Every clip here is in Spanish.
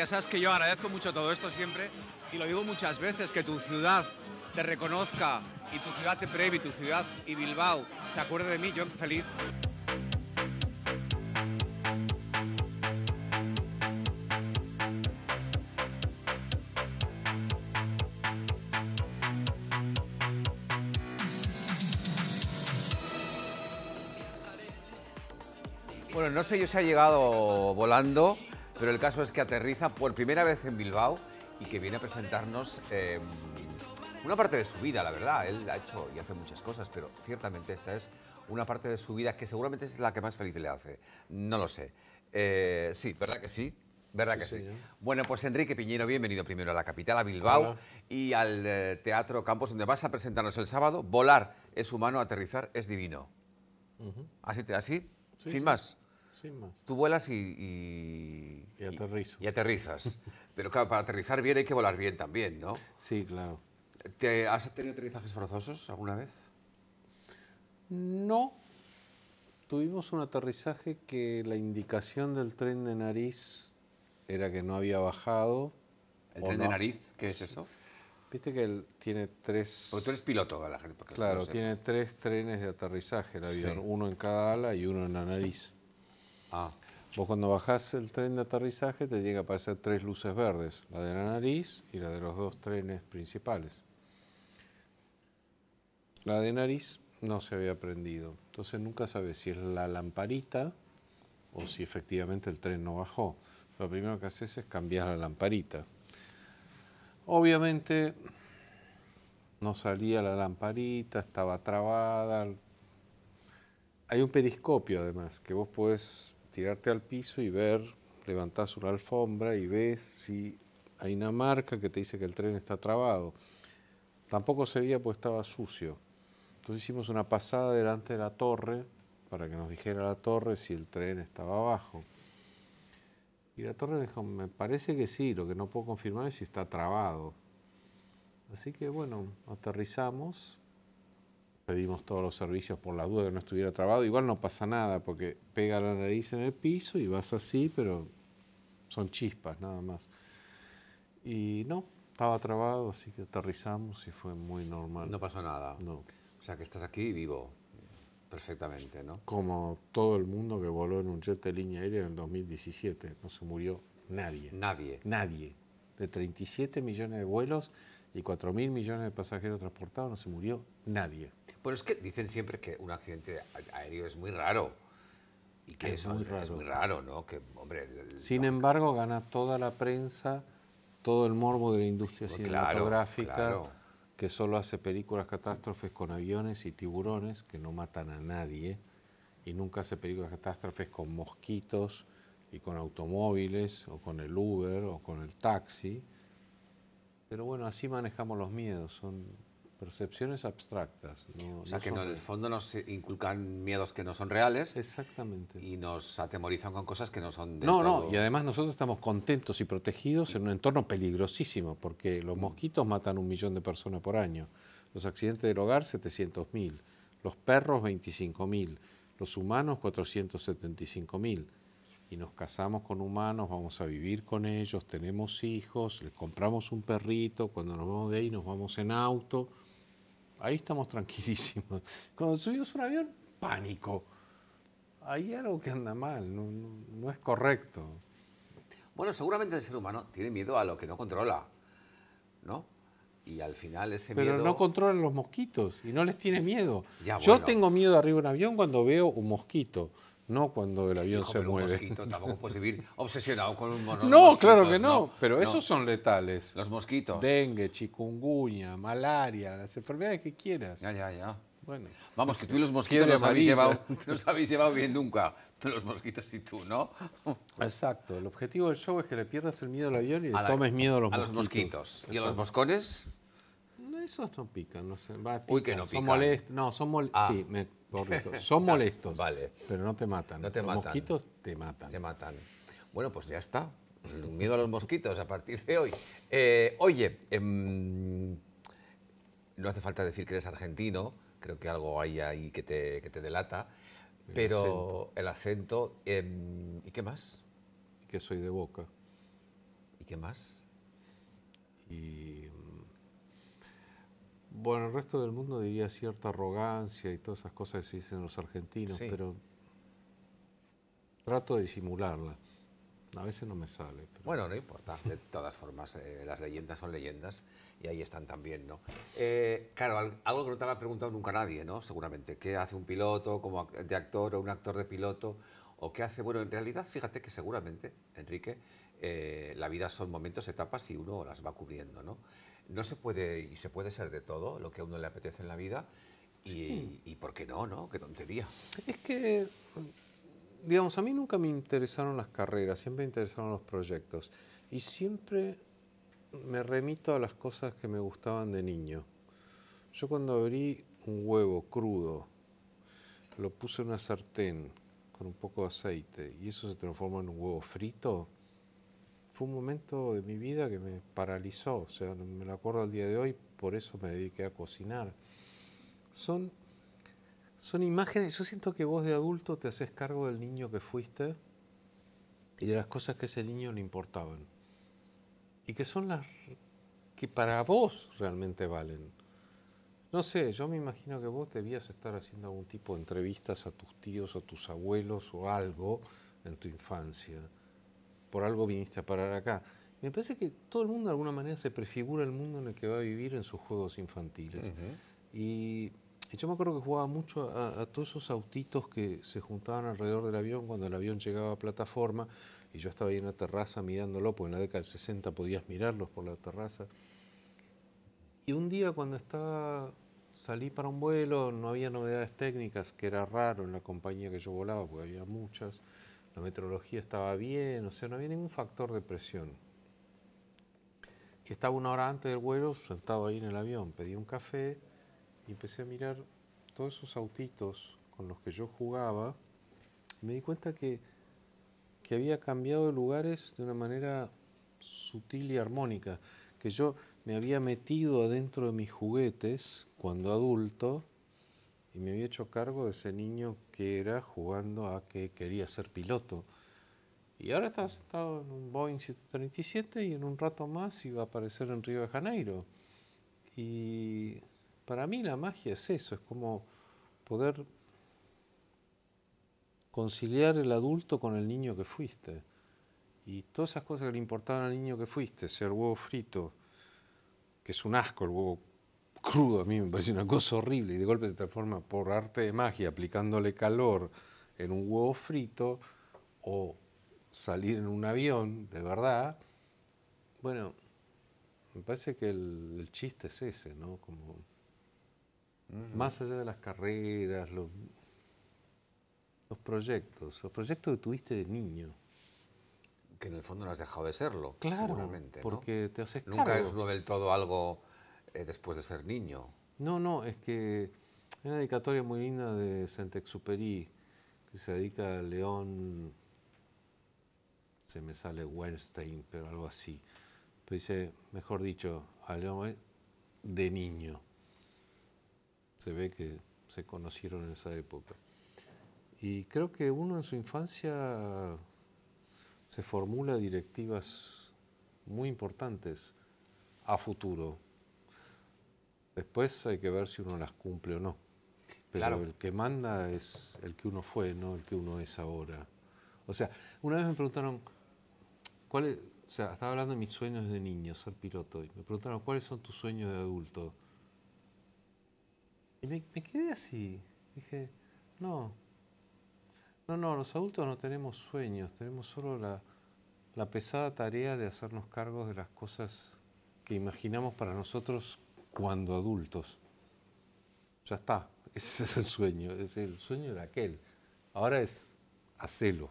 ya sabes que yo agradezco mucho todo esto siempre y lo digo muchas veces, que tu ciudad te reconozca y tu ciudad te y tu ciudad y Bilbao se acuerde de mí, yo feliz. Bueno, no sé yo si ha llegado volando pero el caso es que aterriza por primera vez en Bilbao y que viene a presentarnos em, una parte de su vida, la verdad. Él ha hecho y hace muchas cosas, pero ciertamente esta es una parte de su vida que seguramente es la que más feliz le hace. No lo sé. Eh, sí, ¿verdad que sí? ¿Verdad que sí? Bueno, pues Enrique Piñero, bienvenido primero a la capital, a Bilbao y al eh, Teatro Campos, donde vas a presentarnos el sábado. Volar es humano, aterrizar es divino. Así, así sin más. Tú vuelas y... Y, aterrizo. y, aterrizas. Pero claro, para aterrizar bien hay que volar bien también, ¿no? Sí, claro. ¿Te, ¿Has tenido aterrizajes forzosos alguna vez? No. Tuvimos un aterrizaje que la indicación del tren de nariz era que no había bajado. ¿El tren de nariz? ¿Qué es eso? Viste que él tiene tres... Porque tú eres piloto, la Claro, tiene tres trenes de aterrizaje el uno en cada ala y uno en la nariz. Ah. vos cuando bajás el tren de aterrizaje te llega a aparecer tres luces verdes, la de la nariz y la de los dos trenes principales. La de nariz no se había prendido, entonces nunca sabes si es la lamparita o si efectivamente el tren no bajó. Lo primero que haces es cambiar la lamparita. Obviamente no salía la lamparita, estaba trabada. Hay un periscopio además, que vos podés tirarte al piso y ver, levantás una alfombra y ves si hay una marca que te dice que el tren está trabado. Tampoco se veía pues estaba sucio. Entonces hicimos una pasada delante de la torre para que nos dijera la torre si el tren estaba abajo. Y la torre dijo, me parece que sí, lo que no puedo confirmar es si está trabado. Así que bueno, aterrizamos, pedimos todos los servicios por la duda de que no estuviera trabado. Igual no pasa nada porque pega la nariz en el piso y vas así, pero son chispas nada más. Y no, estaba trabado, así que aterrizamos y fue muy normal. No pasó nada. No. O sea que estás aquí vivo perfectamente, ¿no? Como todo el mundo que voló en un jet de línea aérea en el 2017, no se murió nadie. Nadie. Nadie. De 37 millones de vuelos, y 4.000 mil millones de pasajeros transportados, no se murió nadie. Bueno, es que dicen siempre que un accidente aéreo es muy raro. Y que es, muy raro. muy raro, ¿no? Sin embargo, gana toda la prensa, todo el morbo de la industria pues cinematográfica, que solo hace películas catástrofes con aviones y tiburones, que no matan a nadie, y nunca hace películas catástrofes con mosquitos y con automóviles, o con el Uber, o con el taxi. Pero bueno, así manejamos los miedos, son percepciones abstractas. o sea, que en el fondo nos inculcan miedos que no son reales. Exactamente. Y nos atemorizan con cosas que no son de No, no, y además nosotros estamos contentos y protegidos en un entorno peligrosísimo, porque los mm. mosquitos matan un millón de personas por año, los accidentes del hogar 700.000, los perros 25.000, los humanos 475.000 y nos casamos con humanos, vamos a vivir con ellos, tenemos hijos, les compramos un perrito, cuando nos vamos de ahí nos vamos en auto. Ahí estamos tranquilísimos. Cuando subimos un avión, pánico. Hay algo que anda mal, no, no, es correcto. Bueno, seguramente el ser humano tiene miedo a lo que no controla, ¿no? Y al final ese Pero no controlan los mosquitos y no les tiene miedo. Yo tengo miedo de arriba de un avión cuando veo un mosquito. No cuando el avión se mueve. tampoco puedes vivir obsesionado con un mono. No, claro que no, pero esos son letales. Los mosquitos. Dengue, chikungunya, malaria, las enfermedades que quieras. Ya, ya, ya. Bueno, Vamos, pues que tú y los mosquitos los habéis, llevado, los bien nunca. Tú los mosquitos y tú, ¿no? Exacto. El objetivo del show es que le pierdas el miedo al avión y le tomes miedo a los mosquitos. ¿Y a los moscones? No, esos no pican, no Va, Uy, que no pican. Son molestos. No, son molestos. Ah. Sí, me son molestos. vale. Pero no te matan. los mosquitos te matan. Te matan. Bueno, pues ya está. Miedo a los mosquitos a partir de hoy. Eh, oye, em, no hace falta decir que eres argentino. Creo que algo hay ahí que te, delata. pero el acento. Em, ¿Y qué más? Que soy de boca. ¿Y qué más? Y bueno, el resto del mundo diría cierta arrogancia y todas esas cosas que se dicen los argentinos, pero trato de disimularla. A veces no me sale. Bueno, no importa. De todas formas, eh, las leyendas son leyendas y ahí están también, ¿no? Eh, claro, algo que no te había preguntado nunca nadie, ¿no? Seguramente. ¿Qué hace un piloto como de actor o un actor de piloto? ¿O qué hace? Bueno, en realidad, fíjate que seguramente, Enrique, eh, la vida son momentos, etapas y uno las va cubriendo, ¿no? no se puede, y se puede ser de todo, lo que a uno le apetece en la vida, y, ¿por qué no, no? Qué tontería. Es que, digamos, a mí nunca me interesaron las carreras, siempre me interesaron los proyectos, y siempre me remito a las cosas que me gustaban de niño. Yo cuando abrí un huevo crudo, lo puse en una sartén con un poco de aceite y eso se transforma en un huevo frito, fue un momento de mi vida que me paralizó, o sea, me lo acuerdo al día de hoy, por eso me dediqué a cocinar. Son, son imágenes, yo siento que vos de adulto te haces cargo del niño que fuiste y de las cosas que ese niño le importaban. Y que son las que para vos realmente valen. No sé, yo me imagino que vos debías estar haciendo algún tipo de entrevistas a tus tíos, a tus abuelos o algo en tu infancia por algo viniste a parar acá. Me parece que todo el mundo de alguna manera se prefigura el mundo en el que va a vivir en sus juegos infantiles. y, yo me acuerdo que jugaba mucho a, todos esos autitos que se juntaban alrededor del avión cuando el avión llegaba a plataforma y yo estaba ahí en la terraza mirándolo, porque en la década del 60 podías mirarlos por la terraza. Y un día cuando estaba, salí para un vuelo, no había novedades técnicas, que era raro en la compañía que yo volaba, porque había muchas la meteorología estaba bien, o sea, no había ningún factor de presión. Y estaba una hora antes del vuelo sentado ahí en el avión, pedí un café y empecé a mirar todos esos autitos con los que yo jugaba. me di cuenta que, que había cambiado de lugares de una manera sutil y armónica, que yo me había metido adentro de mis juguetes cuando adulto y me había hecho cargo de ese niño que era jugando a que quería ser piloto. Y ahora estaba sentado en un Boeing 737 y en un rato más iba a aparecer en Río de Janeiro. Y para mí la magia es eso, es como poder conciliar el adulto con el niño que fuiste. Y todas esas cosas que le importaban al niño que fuiste, sea el huevo frito, que es un asco el huevo crudo, a mí me parece una cosa horrible, y de golpe se transforma por arte de magia, aplicándole calor en un huevo frito o salir en un avión, de verdad, bueno, me parece que el, chiste es ese, ¿no? Como, mm. Más allá de las carreras, los, los proyectos, los proyectos que tuviste de niño que en el fondo no has dejado de serlo. claramente porque te haces Nunca es uno del todo algo eh, después de ser niño. No, no, es que hay una dedicatoria muy linda de Saint-Exupéry que se dedica a León, se me sale Weinstein, pero algo así. Pero dice, mejor dicho, a León eh, de niño. Se ve que se conocieron en esa época. Y creo que uno en su infancia se formula directivas muy importantes a futuro. Después hay que ver si uno las cumple o no. Pero el que manda es el que uno fue, no el que uno es ahora. O sea, una vez me preguntaron, ¿cuál o sea, estaba hablando de mis sueños de niño, ser piloto, y me preguntaron, ¿cuáles son tus sueños de adulto? Y me, quedé así. Dije, no, no, no, los adultos no tenemos sueños, tenemos solo la, pesada tarea de hacernos cargo de las cosas que imaginamos para nosotros cuando adultos. Ya está, ese es el sueño, es el sueño de aquel. Ahora es hacerlo,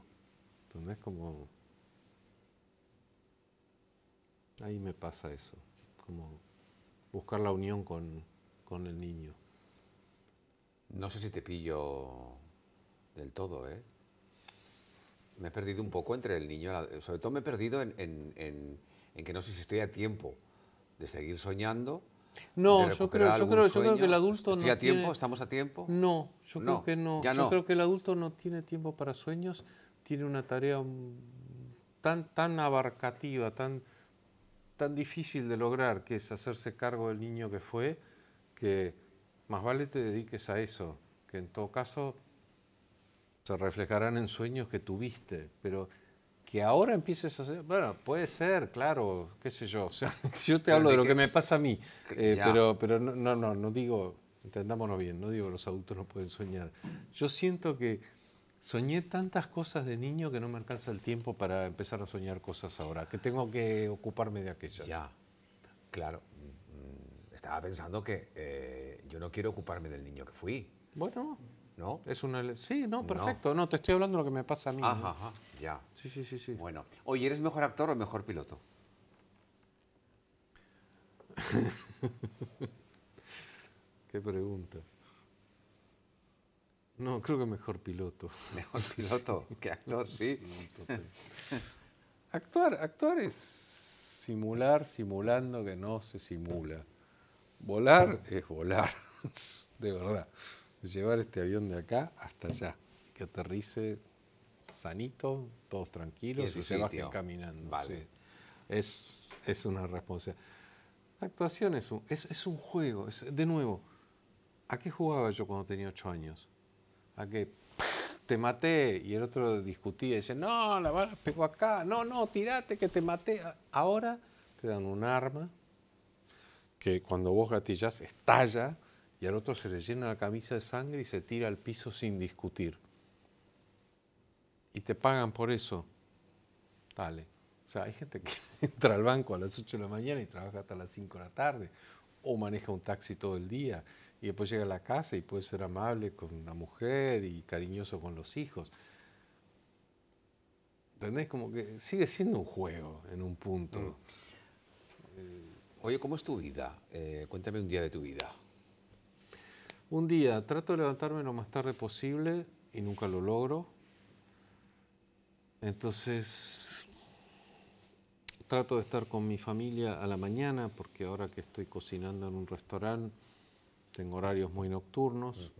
Entonces como... Ahí me pasa eso, como buscar la unión con, con el niño. No sé si te pillo del todo, ¿eh? Me he perdido un poco entre el niño, sobre todo me he perdido en, en, en que no sé si estoy a tiempo de seguir soñando no, yo creo, que el adulto no a tiempo? ¿Estamos a tiempo? No, yo creo que no. no. Yo creo que el adulto no tiene tiempo para sueños, tiene una tarea mm, tan, tan abarcativa, tan, tan difícil de lograr, que es hacerse cargo del niño que fue, que más vale te dediques a eso, que en todo caso se reflejarán en sueños que tuviste, pero que ahora empieces a hacer, bueno, puede ser, claro, qué sé yo, o sea, yo te hablo de lo que, me pasa a mí, eh, pero, pero no, no, no, digo, entendámonos bien, no digo los adultos no pueden soñar. Yo siento que soñé tantas cosas de niño que no me alcanza el tiempo para empezar a soñar cosas ahora, que tengo que ocuparme de aquellas. Ya, claro. Mm, mm, estaba pensando que eh, yo no quiero ocuparme del niño que fui. Bueno, ¿no? Es una sí, no, perfecto. No. te estoy hablando de lo que me pasa a mí. Ajá, ajá, ya. Sí, sí, sí, sí. Bueno, oye, ¿eres mejor actor o mejor piloto? Qué pregunta. No, creo que mejor piloto. Mejor piloto que actor, sí. actuar, actuar es simular, simulando que no se simula. Volar es volar, de verdad llevar este avión de acá hasta allá, que aterrice sanito, todos tranquilos y, se bajen caminando. Es, es, una responsabilidad. La actuación es un, es, es un juego. Es, de nuevo, ¿a qué jugaba yo cuando tenía ocho años? A que te maté y el otro discutía y dice, no, la bala pegó acá, no, no, tirate que te maté. Ahora te dan un arma que cuando vos gatillas estalla y al otro se le llena la camisa de sangre y se tira al piso sin discutir. Y te pagan por eso. Dale. O sea, hay gente que entra al banco a las 8 de la mañana y trabaja hasta las 5 de la tarde, o maneja un taxi todo el día, y después llega a la casa y puede ser amable con la mujer y cariñoso con los hijos. ¿Entendés? Como que sigue siendo un juego en un punto. Mm. Oye, ¿cómo es tu vida? Eh, cuéntame un día de tu vida. Un día trato de levantarme lo más tarde posible y nunca lo logro. Entonces trato de estar con mi familia a la mañana porque ahora que estoy cocinando en un restaurante tengo horarios muy nocturnos,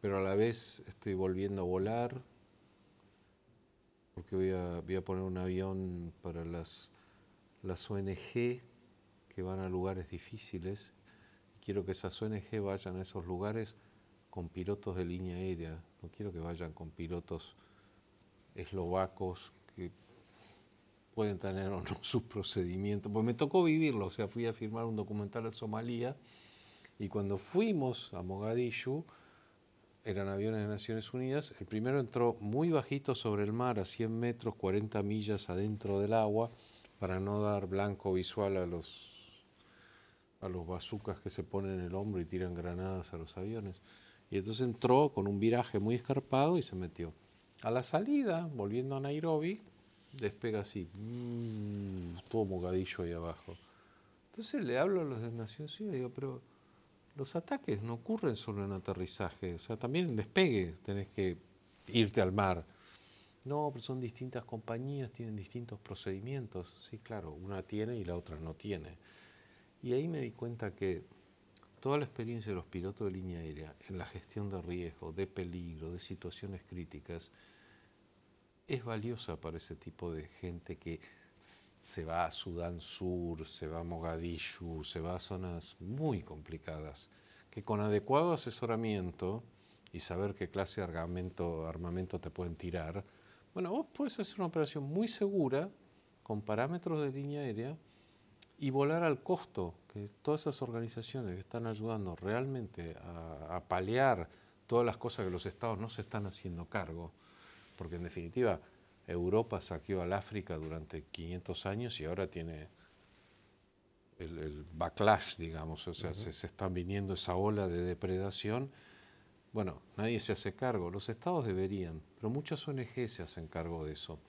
pero a la vez estoy volviendo a volar porque voy a, voy a poner un avión para las, las ONG que van a lugares difíciles quiero que esas ONG vayan a esos lugares con pilotos de línea aérea, no quiero que vayan con pilotos eslovacos que pueden tener o no sus procedimientos. Pues me tocó vivirlo, o sea, fui a firmar un documental a Somalia y cuando fuimos a Mogadishu, eran aviones de Naciones Unidas, el primero entró muy bajito sobre el mar, a 100 metros, 40 millas adentro del agua, para no dar blanco visual a los a los bazucas que se ponen en el hombro y tiran granadas a los aviones. Y entonces entró con un viraje muy escarpado y se metió. A la salida, volviendo a Nairobi, despega así, todo mogadillo ahí abajo. Entonces le hablo a los de Naciones Unidas y digo, pero los ataques no ocurren solo en aterrizaje, o sea, también en despegue tenés que irte al mar. No, pero son distintas compañías, tienen distintos procedimientos. Sí, claro, una tiene y la otra no tiene. Y ahí me di cuenta que toda la experiencia de los pilotos de línea aérea en la gestión de riesgo, de peligro, de situaciones críticas, es valiosa para ese tipo de gente que se va a Sudán Sur, se va a Mogadishu, se va a zonas muy complicadas, que con adecuado asesoramiento y saber qué clase de armamento, armamento te pueden tirar, bueno, vos puedes hacer una operación muy segura con parámetros de línea aérea y volar al costo, que todas esas organizaciones están ayudando realmente a, paliar todas las cosas que los estados no se están haciendo cargo, porque en definitiva Europa saqueó al África durante 500 años y ahora tiene el, backlash, digamos, o sea, se, se está viniendo esa ola de depredación. Bueno, nadie se hace cargo, los estados deberían, pero muchas ONG se hacen cargo de eso.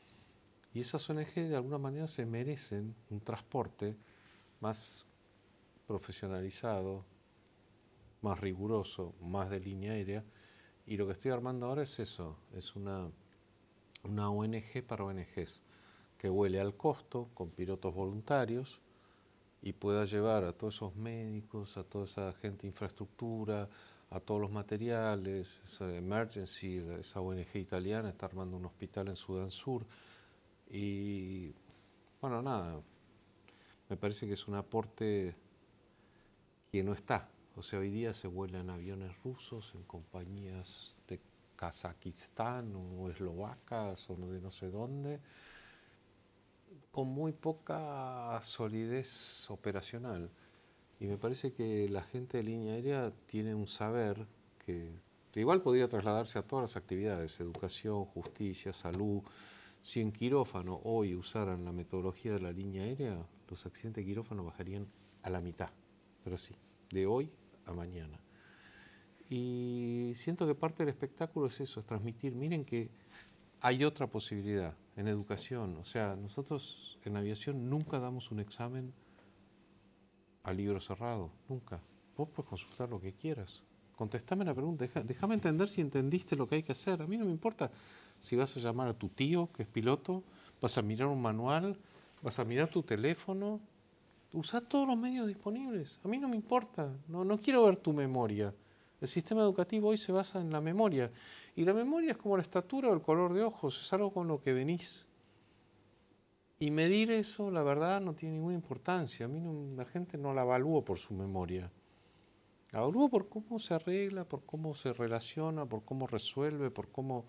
Y esas ONG de alguna manera se merecen un transporte más profesionalizado, más riguroso, más de línea aérea. Y lo que estoy armando ahora es eso, es una, una ONG para ONGs, que huele al costo, con pilotos voluntarios, y pueda llevar a todos esos médicos, a toda esa gente de infraestructura, a todos los materiales, esa Emergency, esa ONG italiana está armando un hospital en Sudán Sur. Y bueno, nada, me parece que es un aporte que no está. O sea, hoy día se vuelan aviones rusos en compañías de Kazajistán o eslovacas o de no sé dónde, con muy poca solidez operacional. Y me parece que la gente de línea aérea tiene un saber que igual podría trasladarse a todas las actividades, educación, justicia, salud, si en quirófano hoy usaran la metodología de la línea aérea, los accidentes de quirófano bajarían a la mitad, pero sí, de hoy a mañana. Y siento que parte del espectáculo es eso, es transmitir, miren que hay otra posibilidad en educación. O sea, nosotros en aviación nunca damos un examen a libro cerrado, nunca. Vos puedes consultar lo que quieras. Contestame la pregunta, déjame entender si entendiste lo que hay que hacer. A mí no me importa si vas a llamar a tu tío, que es piloto, vas a mirar un manual, vas a mirar tu teléfono, usa todos los medios disponibles. A mí no me importa, no, quiero ver tu memoria. El sistema educativo hoy se basa en la memoria. Y la memoria es como la estatura o el color de ojos, es algo con lo que venís. Y medir eso, la verdad, no tiene ninguna importancia. A mí la gente no la evalúo por su memoria. La evalúa por cómo se arregla, por cómo se relaciona, por cómo resuelve, por cómo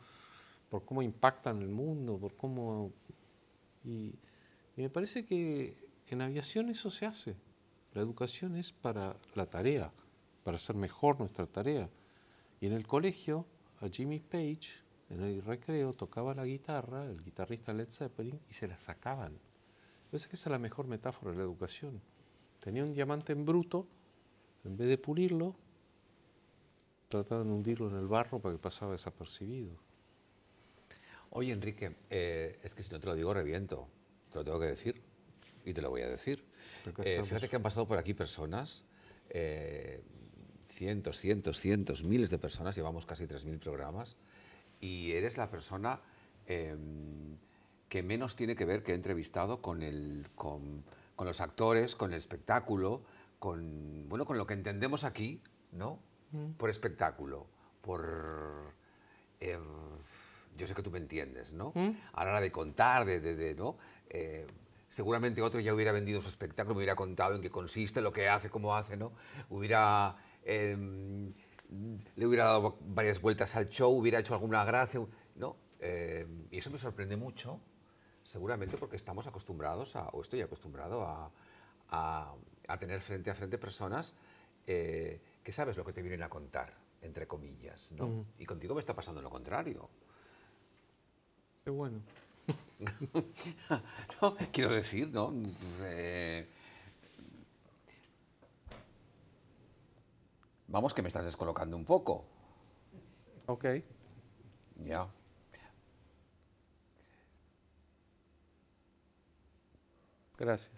por cómo impactan el mundo, por cómo... Y, me parece que en aviación eso se hace. La educación es para la tarea, para hacer mejor nuestra tarea. Y en el colegio, a Jimmy Page, en el recreo, tocaba la guitarra, el guitarrista Led Zeppelin, y se la sacaban. Parece que esa es la mejor metáfora de la educación. Tenía un diamante en bruto, en vez de pulirlo, trataban de hundirlo en el barro para que pasaba desapercibido. Oye, Enrique, eh, es que si no te lo digo, reviento. Te lo tengo que decir y te lo voy a decir. Eh, fíjate que han pasado por aquí personas, eh, cientos, cientos, cientos, miles de personas, llevamos casi 3.000 programas, y eres la persona em, que menos tiene que ver que he entrevistado con, los actores, con el espectáculo, con, bueno, con lo que entendemos aquí, ¿no? Mm. Por espectáculo, por... Em, yo sé que tú me entiendes, ¿no? ¿Mm? A la hora de contar, de, de, ¿no? Eh, seguramente otro ya hubiera vendido su espectáculo, me hubiera contado en qué consiste, lo que hace, cómo hace, ¿no? Hubiera... Em, le hubiera dado varias vueltas al show, hubiera hecho alguna gracia, ¿no? Em, y eso me sorprende mucho, seguramente porque estamos acostumbrados, a, o estoy acostumbrado a, a, tener frente a frente personas eh, que sabes lo que te vienen a contar, entre comillas, ¿no? Y contigo me está pasando lo contrario. Qué bueno. quiero decir, ¿no? Eh, vamos, que me estás descolocando un poco. Ok. Ya. Gracias.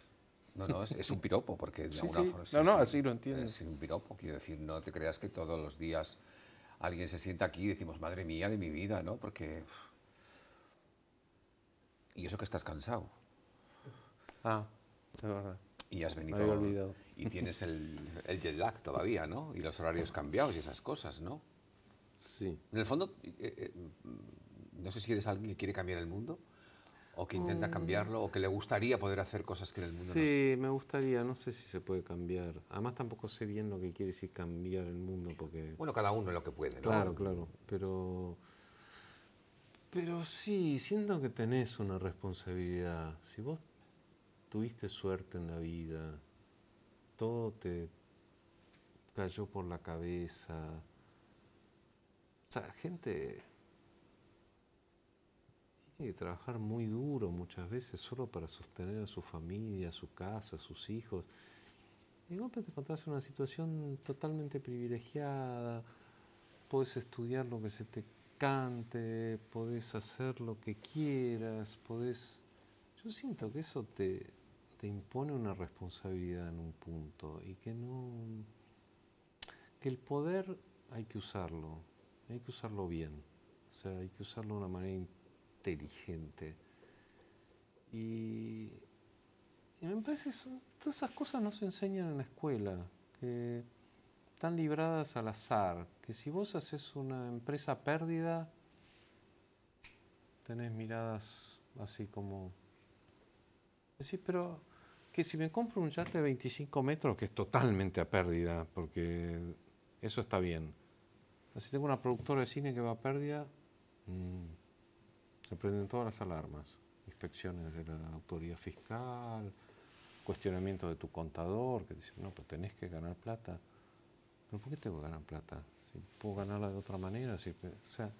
No, no, es, un piropo, porque de alguna sí. forma... No, no, así lo entiendo. Es un piropo, quiero decir, no te creas que todos los días alguien se sienta aquí y decimos, madre mía de mi vida, ¿no? Porque... Y eso que estás cansado. Ah, es verdad. Y has venido. Me Y tienes el, jet lag todavía, ¿no? Y los horarios cambiados y esas cosas, ¿no? Sí. En el fondo, eh, eh, mm, no sé si eres alguien que quiere cambiar el mundo o que intenta mm. cambiarlo o que le gustaría poder hacer cosas que en el mundo sí, no Sí, me gustaría, no sé si se puede cambiar. Además tampoco sé bien lo que quiere decir cambiar el mundo porque Bueno, cada uno lo que puede, ¿no? Claro, claro, pero pero sí, siento que tenés una responsabilidad. Si vos tuviste suerte en la vida, todo te cayó por la cabeza. O sea, gente tiene que trabajar muy duro muchas veces solo para sostener a su familia, a su casa, a sus hijos. Y de te encontrás en una situación totalmente privilegiada, puedes estudiar lo que se te cante, podés hacer lo que quieras, podés... Yo siento que eso te, te impone una responsabilidad en un punto y que no... que el poder hay que usarlo, hay que usarlo bien, o sea, hay que usarlo de una manera inteligente. Y, mí me parece que todas esas cosas no se enseñan en la escuela, tan libradas al azar, que si vos haces una empresa pérdida, tenés miradas así como... Decís, pero que si me compro un yate de 25 metros, que es totalmente a pérdida, porque eso está bien. Si tengo una productora de cine que va a pérdida, mm, se prenden todas las alarmas. Inspecciones de la autoridad fiscal, cuestionamiento de tu contador, que dice, no, pues tenés que ganar plata. ¿Pero por qué tengo que ganar plata? Si puedo ganarla de otra manera. o sea,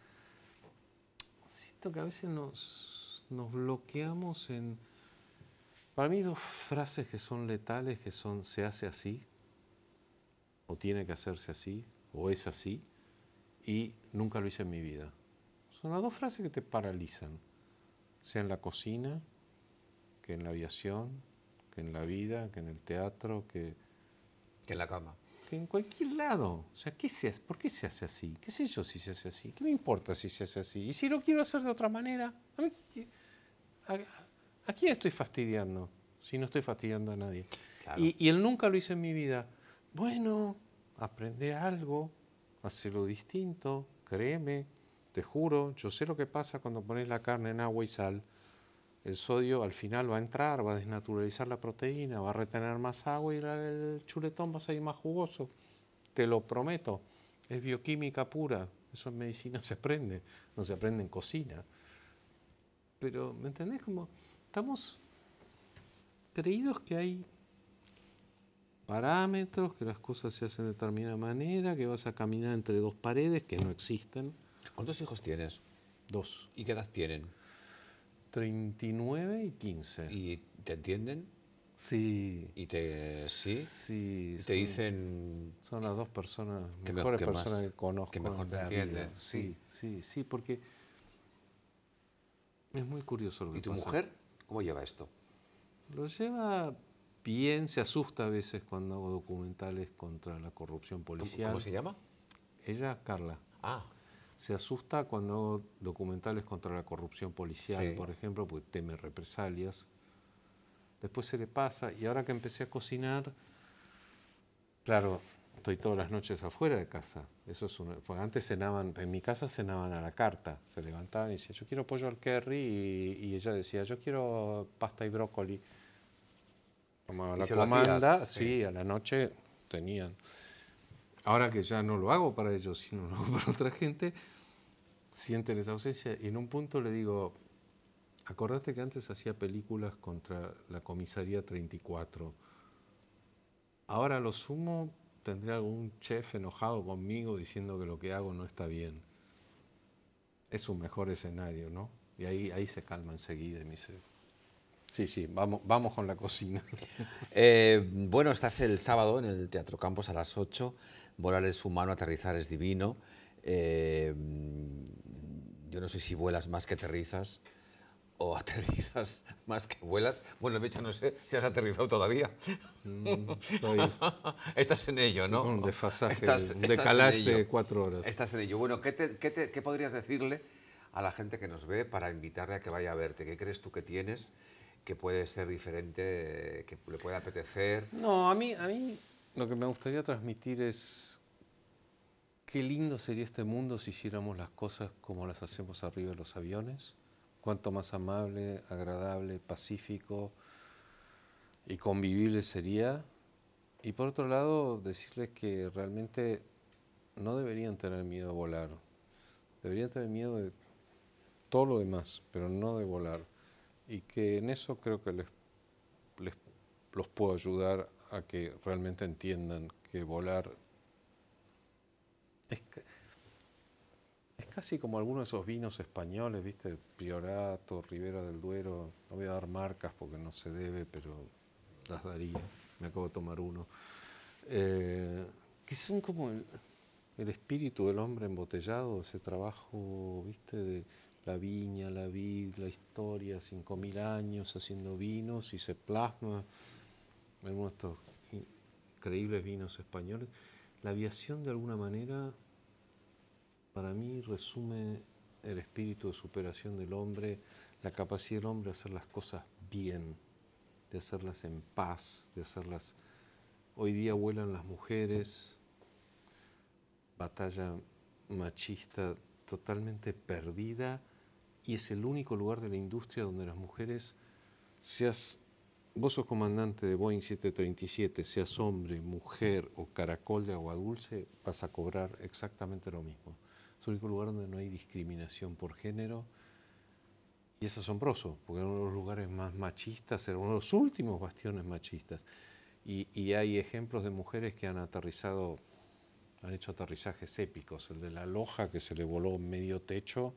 siento que a veces nos, nos bloqueamos en... Para mí dos frases que son letales, que son se hace así, o tiene que hacerse así, o es así, y nunca lo hice en mi vida. Son las dos frases que te paralizan, sea en la cocina, que en la aviación, que en la vida, que en el teatro, que que en la cama. en cualquier lado. O sea, ¿qué ¿por qué se hace así? ¿Qué sé yo si se hace así? ¿Qué me importa si se hace así? Y si lo quiero hacer de otra manera, ¿a, quién estoy fastidiando? Si no estoy fastidiando a nadie. Y, y, él nunca lo hizo en mi vida. Bueno, aprende algo, hazlo distinto, créeme, te juro, yo sé lo que pasa cuando pones la carne en agua y sal el sodio al final va a entrar, va a desnaturalizar la proteína, va a retener más agua y el chuletón va a salir más jugoso. Te lo prometo. Es bioquímica pura. Eso en medicina se aprende, no se aprende en cocina. Pero, ¿me entendés? Como estamos creídos que hay parámetros, que las cosas se hacen de determinada manera, que vas a caminar entre dos paredes que no existen. ¿Cuántos hijos tienes? Dos. ¿Y qué edad tienen? 39 y 15. ¿Y te entienden? Sí. ¿Y te, sí? Sí. te dicen... Son las dos personas, mejores personas que conozco. Que mejor te entienden. Sí, sí, sí, porque es muy curioso lo que ¿Y tu mujer cómo lleva esto? Lo lleva bien, se asusta a veces cuando hago documentales contra la corrupción policial. cómo se llama? Ella, Carla. Ah, se asusta cuando documentales contra la corrupción policial, por ejemplo, porque teme represalias. Después se le pasa y ahora que empecé a cocinar, claro, estoy todas las noches afuera de casa. Eso es antes cenaban, en mi casa cenaban a la carta. Se levantaban y decían, yo quiero pollo al curry y, ella decía, yo quiero pasta y brócoli. Tomaba la comanda, sí, a la noche tenían ahora que ya no lo hago para ellos, sino lo para otra gente, sienten esa ausencia. Y en un punto le digo, acordate que antes hacía películas contra la comisaría 34. Ahora lo sumo, tendría algún chef enojado conmigo diciendo que lo que hago no está bien. Es un mejor escenario, ¿no? Y ahí, ahí se calma enseguida y me dice, Sí, sí, vamos, vamos con la cocina. Eh, bueno, estás el sábado en el Teatro Campos a las 8 volar es humano, aterrizar es divino. Eh, yo no sé si vuelas más que aterrizas o aterrizas más que vuelas. Bueno, de hecho, no sé si has aterrizado todavía. Mm, estás en ello, ¿no? Un desfasaje, de cuatro horas. Estás en ello. Bueno, ¿qué, podrías decirle a la gente que nos ve para invitarle a que vaya a verte? ¿Qué crees tú que tienes que puede ser diferente, que le puede apetecer? No, a mí, a mí lo que me gustaría transmitir es qué lindo sería este mundo si hiciéramos las cosas como las hacemos arriba de los aviones, cuánto más amable, agradable, pacífico y convivible sería. Y por otro lado, decirles que realmente no deberían tener miedo a volar, deberían tener miedo de todo lo demás, pero no de volar. Y que en eso creo que les, los puedo ayudar a que realmente entiendan que volar es, casi como algunos de esos vinos españoles, ¿viste? Priorato, Ribera del Duero. No voy a dar marcas porque no se debe, pero las daría. Me acabo de tomar uno. Eh, que son como el, espíritu del hombre embotellado, ese trabajo, ¿viste? De la viña, la vid, la historia, 5.000 años haciendo vinos y se plasma algunos de estos increíbles vinos españoles, la aviación de alguna manera para mí resume el espíritu de superación del hombre, la capacidad del hombre de hacer las cosas bien, de hacerlas en paz, de hacerlas... Hoy día vuelan las mujeres, batalla machista totalmente perdida y es el único lugar de la industria donde las mujeres, seas Vos sos comandante de Boeing 737, seas hombre, mujer o caracol de agua dulce, vas a cobrar exactamente lo mismo. Es el único lugar donde no hay discriminación por género. Y es asombroso, porque era uno de los lugares más machistas, era uno de los últimos bastiones machistas. Y, y, hay ejemplos de mujeres que han aterrizado, han hecho aterrizajes épicos. El de la Loja, que se le voló medio techo,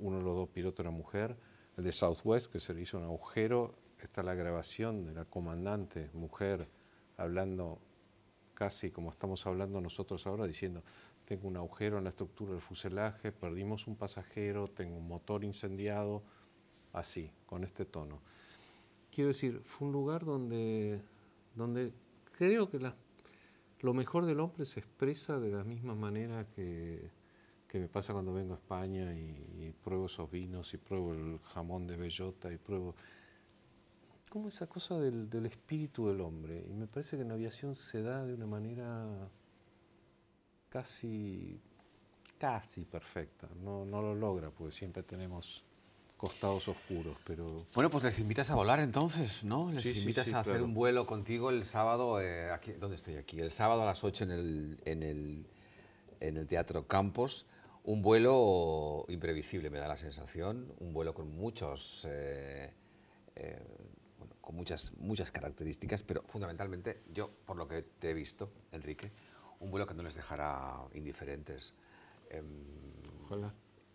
uno de los dos pilotos era mujer. El de Southwest, que se le hizo un agujero está la grabación de la comandante, mujer, hablando casi como estamos hablando nosotros ahora, diciendo, tengo un agujero en la estructura del fuselaje, perdimos un pasajero, tengo un motor incendiado, así, con este tono. Quiero decir, fue un lugar donde, donde creo que la, lo mejor del hombre se expresa de la misma manera que, que me pasa cuando vengo a España y, y, pruebo esos vinos y pruebo el jamón de bellota y pruebo como esa cosa del, del, espíritu del hombre. Y me parece que en aviación se da de una manera casi, casi perfecta. No, lo logra, porque siempre tenemos costados oscuros, pero... Bueno, pues les invitas a volar entonces, ¿no? Les invitas a hacer un vuelo contigo el sábado, eh, aquí, ¿dónde estoy aquí? El sábado a las 8 en el, en el, Teatro Campos un vuelo imprevisible, me da la sensación, un vuelo con muchos eh, eh, con muchas, muchas características, pero fundamentalmente yo, por lo que te he visto, Enrique, un vuelo que no les dejará indiferentes. Em,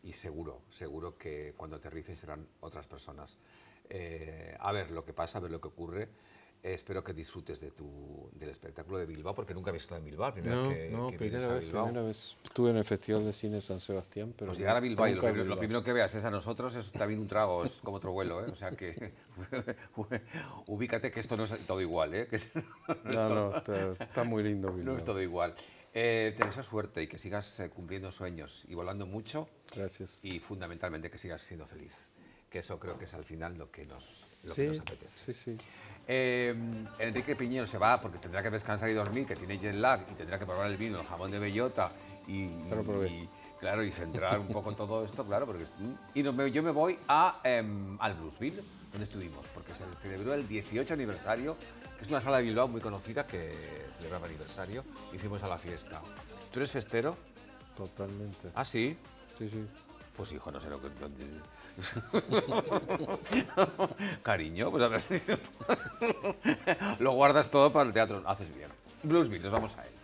y seguro, seguro que cuando aterricen serán otras personas. Eh, a ver lo que pasa, a ver lo que ocurre. Espero que disfrutes de tu, del espectáculo de Bilbao, porque nunca habéis estado en Bilbao, primera no, vez que, no, primera vez estuve en el Festival de Cine San Sebastián, pero... Pues llegar a Bilbao y lo, primero que veas es a nosotros, es también un trago, es como otro vuelo, ¿eh? O sea que ubícate que esto no es todo igual, ¿eh? no, no, está, muy lindo Bilbao. No es todo igual. Eh, te suerte y que sigas eh, cumpliendo sueños y volando mucho. Gracias. Y fundamentalmente que sigas siendo feliz que eso creo que es al final lo que nos, lo que nos apetece. Sí, sí. Em, Enrique Piñero se va porque tendrá que descansar y dormir, que tiene jet lag y tendrá que probar el vino, el jamón de bellota y, claro y centrar un poco en todo esto, claro, porque mm, y yo me voy a em, al Bluesville donde estuvimos, porque se celebró el 18 aniversario, que es una sala de Bilbao muy conocida que celebraba aniversario y fuimos a la fiesta. ¿Tú eres festero? Totalmente. ¿Ah, sí? Sí, sí. Pues hijo, no sé lo que... Cariño, pues a ver. Lo guardas todo para el teatro. Haces bien. Bluesville, nos vamos a él.